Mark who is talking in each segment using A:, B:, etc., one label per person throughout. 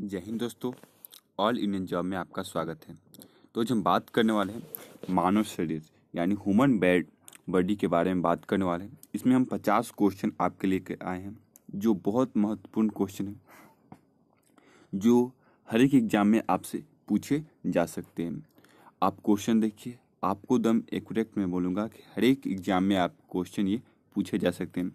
A: जय हिंद दोस्तों all Indian job में आपका स्वागत है तो आज हम बात करने वाले हैं मानव शरीर यानी ह्यूमन बेड बॉडी के बारे में बात करने वाले हैं इसमें हम पचास क्वेश्चन आपके लिए आए हैं जो बहुत महत्वपूर्ण क्वेश्चन है जो हर एक एग्जाम में आपसे पूछे जा सकते हैं आप क्वेश्चन देखिए आपको दम एक्यूरेट में बोलूँगा कि हर एक एग्जाम में आप क्वेश्चन ये पूछे जा सकते हैं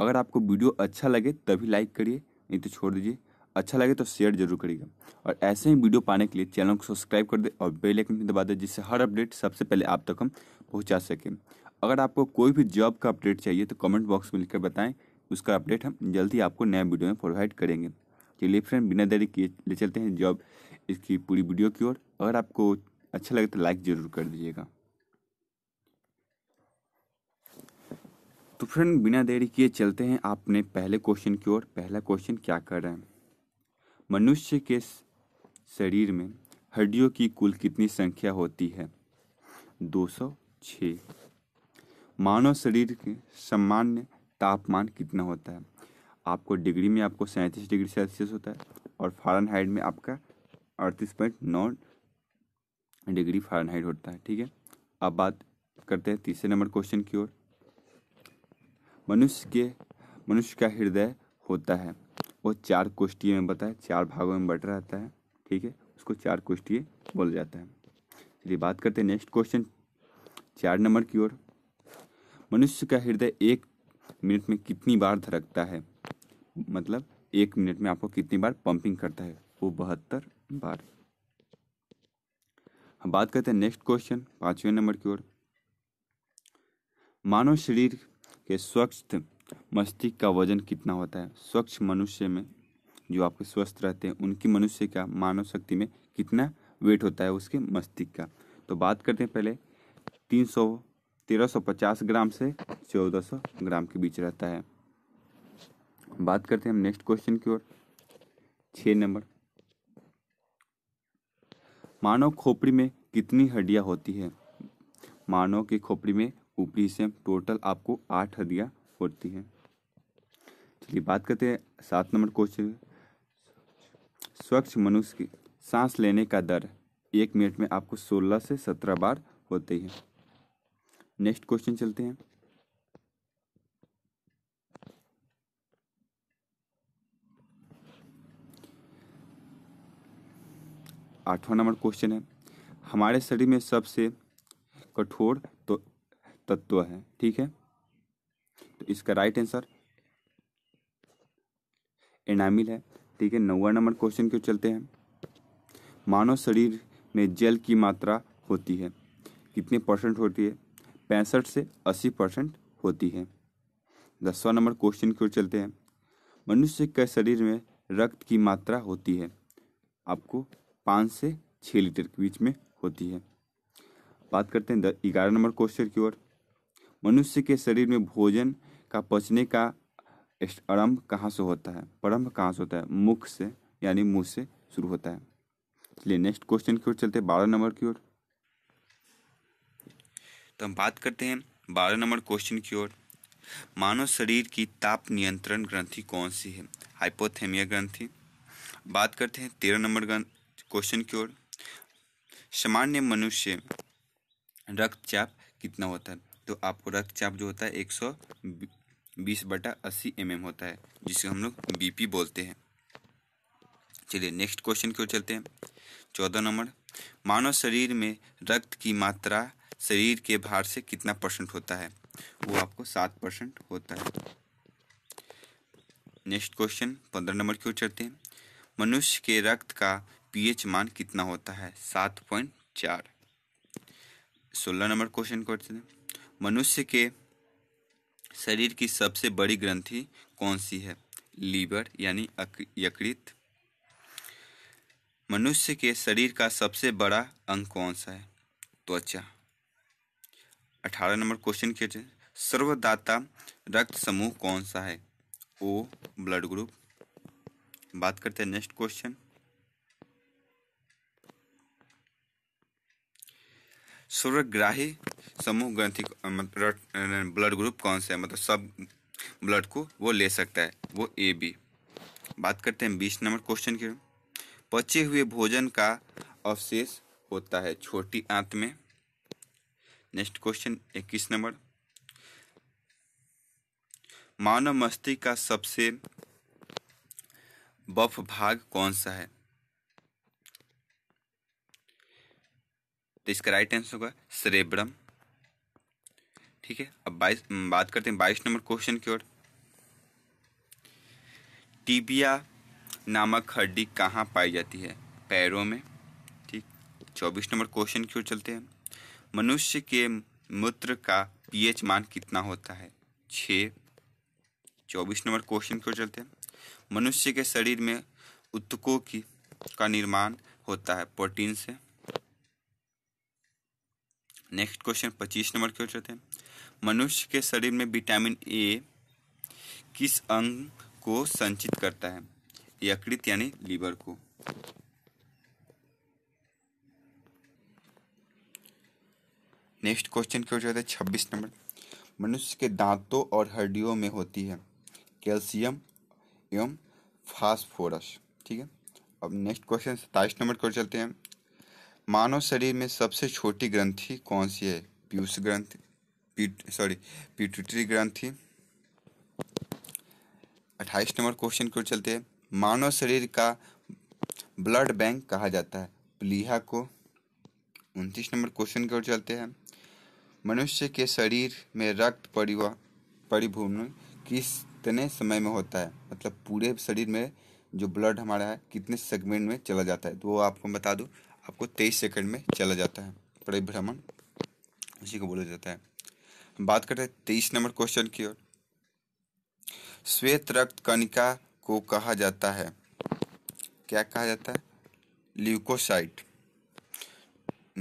A: अगर आपको वीडियो अच्छा लगे तभी लाइक करिए नहीं तो छोड़ दीजिए अच्छा लगे तो शेयर जरूर करिएगा और ऐसे ही वीडियो पाने के लिए चैनल को सब्सक्राइब कर दे और बेल आइकन दबा दे जिससे हर अपडेट सबसे पहले आप तक हम पहुंचा सकें अगर आपको कोई भी जॉब का अपडेट चाहिए तो कमेंट बॉक्स में लिखकर बताएं उसका अपडेट हम जल्द ही आपको नया वीडियो में प्रोवाइड करेंगे चलिए फ्रेंड बिना देरी किए ले चलते हैं जॉब इसकी पूरी वीडियो की ओर अगर आपको अच्छा लगे तो लाइक ज़रूर कर दीजिएगा तो फ्रेंड बिना देरी किए चलते हैं आपने पहले क्वेश्चन की ओर पहला क्वेश्चन क्या कर रहे हैं मनुष्य के शरीर में हड्डियों की कुल कितनी संख्या होती है 206 मानव शरीर के सामान्य तापमान कितना होता है आपको डिग्री में आपको सैंतीस डिग्री सेल्सियस होता है और फारेनहाइट में आपका अड़तीस पॉइंट नौ डिग्री फारेनहाइट होता है ठीक है अब बात करते हैं तीसरे नंबर क्वेश्चन की ओर मनुष्य के मनुष्य का हृदय होता है वो चार कोष्टिय में बताए चार भागों में बट रहता है ठीक है उसको चार कोष्टिय बोला जाता है चलिए बात करते हैं नेक्स्ट क्वेश्चन चार नंबर की ओर मनुष्य का हृदय एक मिनट में कितनी बार धड़कता है मतलब एक मिनट में आपको कितनी बार पंपिंग करता है वो बहत्तर बार हम बात करते हैं नेक्स्ट क्वेश्चन पांचवें नंबर की ओर मानव शरीर के स्वच्छ मस्तिष्क का वजन कितना होता है स्वच्छ मनुष्य में जो आपके स्वस्थ रहते हैं उनकी मनुष्य का मानव शक्ति में कितना वेट होता है उसके मस्तिष्क का तो बात करते हैं पहले तीन सौ तेरह सौ पचास ग्राम से चौदह सौ ग्राम के बीच रहता है बात करते हैं हम नेक्स्ट क्वेश्चन की ओर छः नंबर मानव खोपड़ी में कितनी हड्डियाँ होती है मानव की खोपड़ी में ऊपरी से टोटल आपको आठ हड्डियाँ होती है चलिए बात करते हैं सात नंबर क्वेश्चन स्वच्छ मनुष्य की सांस लेने का दर एक मिनट में आपको सोलह से सत्रह बार होते हैं नेक्स्ट क्वेश्चन चलते हैं आठवां नंबर क्वेश्चन है हमारे शरीर में सबसे कठोर तो तत्व है ठीक है तो इसका राइट आंसर एनामिल है ठीक है नौवा नंबर क्वेश्चन क्यों चलते हैं मानव शरीर में जल की मात्रा होती है कितने परसेंट होती है पैंसठ से अस्सी परसेंट होती है दसवा नंबर क्वेश्चन क्यों चलते हैं मनुष्य के शरीर में रक्त की मात्रा होती है आपको पाँच से छः लीटर के बीच में होती है बात करते हैं ग्यारह नंबर क्वेश्चन की ओर मनुष्य के शरीर में भोजन का पचने का आरंभ कहाँ से होता है प्रारंभ कहाँ से होता है मुख से यानी मुँह से शुरू होता है चलिए नेक्स्ट क्वेश्चन की ओर चलते हैं बारह नंबर की ओर तो हम बात करते हैं बारह नंबर क्वेश्चन की ओर मानव शरीर की ताप नियंत्रण ग्रंथि कौन सी है हाइपोथेमिया ग्रंथि बात करते हैं तेरह नंबर क्वेश्चन की ओर सामान्य मनुष्य रक्तचाप कितना होता है तो आपको रक्तचाप जो होता है एक सौ बीस बटा अस्सी एम mm होता है जिसे हम लोग पी बोलते हैं चलिए नेक्स्ट क्वेश्चन की ओर चलते हैं चौदह नंबर मानव शरीर में रक्त की मात्रा शरीर के भार से कितना परसेंट होता है वो आपको सात परसेंट होता है नेक्स्ट क्वेश्चन पंद्रह नंबर की ओर चलते हैं मनुष्य के रक्त का पीएच मान कितना होता है सात पॉइंट चार सोलह नंबर क्वेश्चन करते हैं मनुष्य के शरीर की सबसे बड़ी ग्रंथि कौन सी है लीवर यानी यकृत मनुष्य के शरीर का सबसे बड़ा अंग कौन सा है त्वचा अठारह नंबर क्वेश्चन के सर्वदाता रक्त समूह कौन सा है ओ ब्लड ग्रुप बात करते हैं नेक्स्ट क्वेश्चन सूर्यग्राही समूह ग्रंथि ब्लड ग्रुप कौन सा है मतलब सब ब्लड को वो ले सकता है वो ए बी बात करते हैं बीस नंबर क्वेश्चन के पचे हुए भोजन का अवशेष होता है छोटी आंत में नेक्स्ट क्वेश्चन इक्कीस नंबर मानव मस्ती का सबसे बफ भाग कौन सा है तो इसका राइट आंसर होगा सरेब्रम ठीक है अब बाईस बात करते हैं बाईस नंबर क्वेश्चन की ओर टीबिया नामक हड्डी कहाँ पाई जाती है पैरों में ठीक चौबीस नंबर क्वेश्चन की ओर चलते हैं मनुष्य के मूत्र का पीएच मान कितना होता है छ चौबीस नंबर क्वेश्चन की ओर चलते हैं मनुष्य के शरीर में उत्तकों की का निर्माण होता है प्रोटीन से नेक्स्ट क्वेश्चन पच्चीस नंबर के हो हैं मनुष्य के शरीर में विटामिन ए किस अंग को संचित करता है यकृत यानी लीवर को नेक्स्ट क्वेश्चन क्या हो जाता है छब्बीस नंबर मनुष्य के दांतों और हड्डियों में होती है कैल्शियम एवं फास्फोरस ठीक है अब नेक्स्ट क्वेश्चन सत्ताईस नंबर क्यों चलते हैं मानव शरीर में सबसे छोटी ग्रंथि कौन सी है पीयूष ग्रंथ सॉरी पीट्यूटरी ग्रंथि अट्ठाईस नंबर क्वेश्चन की ओर चलते हैं मानव शरीर का ब्लड बैंक कहा जाता है प्लीहा को उनतीस नंबर क्वेश्चन की ओर चलते हैं मनुष्य के शरीर में रक्त परिवा परिभूमि कितने समय में होता है मतलब पूरे शरीर में जो ब्लड हमारा है कितने सेगमेंट में चला जाता है तो वो आपको बता दूँ आपको तेईस सेकंड में चला जाता है परिभ्रमण उसी को बोला जाता है हम बात करते हैं तेईस नंबर क्वेश्चन की ओर श्वेत रक्त कणिका को कहा जाता है क्या कहा जाता है ल्यूकोसाइट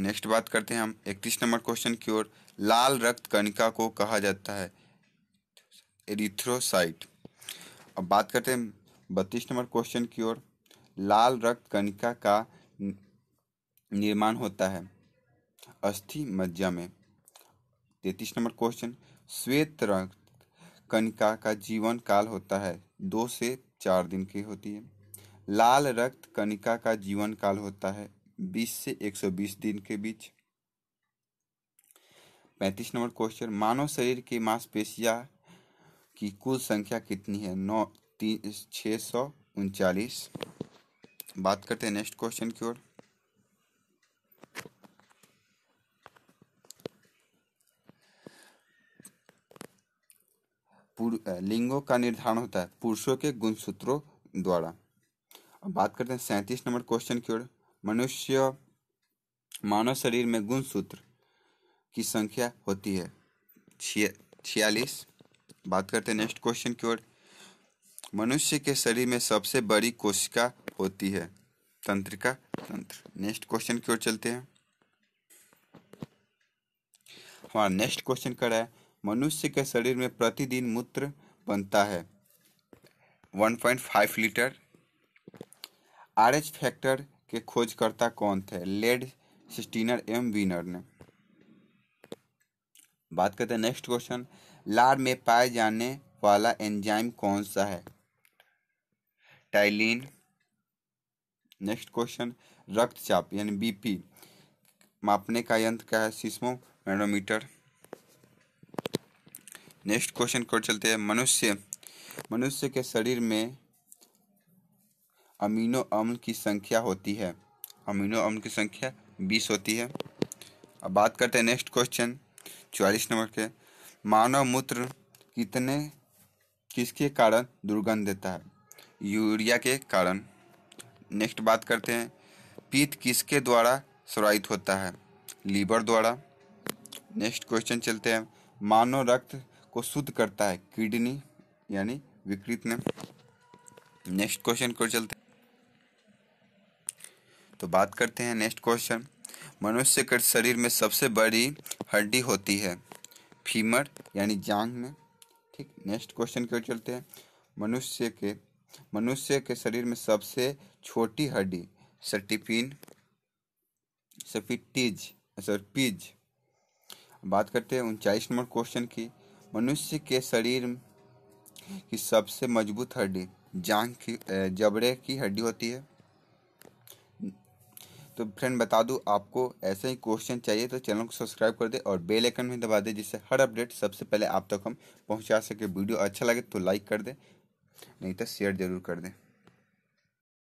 A: नेक्स्ट बात करते हैं हम इकतीस नंबर क्वेश्चन की ओर लाल रक्त कणिका को कहा जाता है एरिथ्रोसाइट अब बात करते हैं बत्तीस नंबर क्वेश्चन की ओर लाल रक्त कणिका का निर्माण होता है अस्थि मज्जा में तैतीस नंबर क्वेश्चन श्वेत रक्त कणिका का जीवन काल होता है दो से चार दिन की होती है लाल रक्त कणिका का जीवन काल होता है बीस से एक सौ बीस दिन के बीच पैंतीस नंबर क्वेश्चन मानव शरीर की मांसपेशिया की कुल संख्या कितनी है नौ तीन छः सौ उनचालीस बात करते हैं नेक्स्ट क्वेश्चन की ओर लिंगों का निर्धारण होता है पुरुषों के गुण सूत्रों द्वारा अब बात करते हैं सैंतीस नंबर क्वेश्चन की ओर मनुष्य मानव शरीर में गुण सूत्र की संख्या होती है छियालीस बात करते हैं नेक्स्ट क्वेश्चन की ओर मनुष्य के शरीर में सबसे बड़ी कोशिका होती है तंत्रिका तंत्र नेक्स्ट क्वेश्चन की ओर चलते हैं हमारा नेक्स्ट क्वेश्चन कर रहा है मनुष्य के शरीर में प्रतिदिन मूत्र बनता है 1.5 लीटर आर एच फैक्टर के खोजकर्ता कौन थे लेड सिस्टीनर एम विनर ने बात करते हैं नेक्स्ट क्वेश्चन लार में पाए जाने वाला एंजाइम कौन सा है टाइलिन नेक्स्ट क्वेश्चन रक्तचाप यानी बीपी मापने का यंत्र क्या है सिस्मो मैनोमीटर नेक्स्ट क्वेश्चन को चलते हैं मनुष्य मनुष्य के शरीर में अमीनो अम्ल की संख्या होती है अमीनो अम्ल की संख्या बीस होती है अब बात करते हैं नेक्स्ट क्वेश्चन चौवालीस नंबर के मानव मूत्र कितने किसके कारण दुर्गंध देता है यूरिया के कारण नेक्स्ट बात करते हैं पीत किसके द्वारा स्रावित होता है लीवर द्वारा नेक्स्ट क्वेश्चन चलते हैं मानव रक्त को शुद्ध करता है किडनी यानी विकृत में नेक्स्ट क्वेश्चन को चलते तो बात करते हैं नेक्स्ट क्वेश्चन मनुष्य के शरीर में सबसे बड़ी हड्डी होती है फीमर यानी जांग में ठीक नेक्स्ट क्वेश्चन क्यों चलते हैं मनुष्य के मनुष्य के शरीर में सबसे छोटी हड्डी सटिपिन सफिटीज सरपीज बात करते हैं उनचालीस नंबर क्वेश्चन की मनुष्य के शरीर की सबसे मजबूत हड्डी जांग की जबड़े की हड्डी होती है तो फ्रेंड बता दूं आपको ऐसे ही क्वेश्चन चाहिए तो चैनल को सब्सक्राइब कर दे और बेल आइकन भी दबा दे जिससे हर अपडेट सबसे पहले आप तक हम पहुंचा सके वीडियो अच्छा लगे तो लाइक कर दे नहीं तो शेयर जरूर कर दें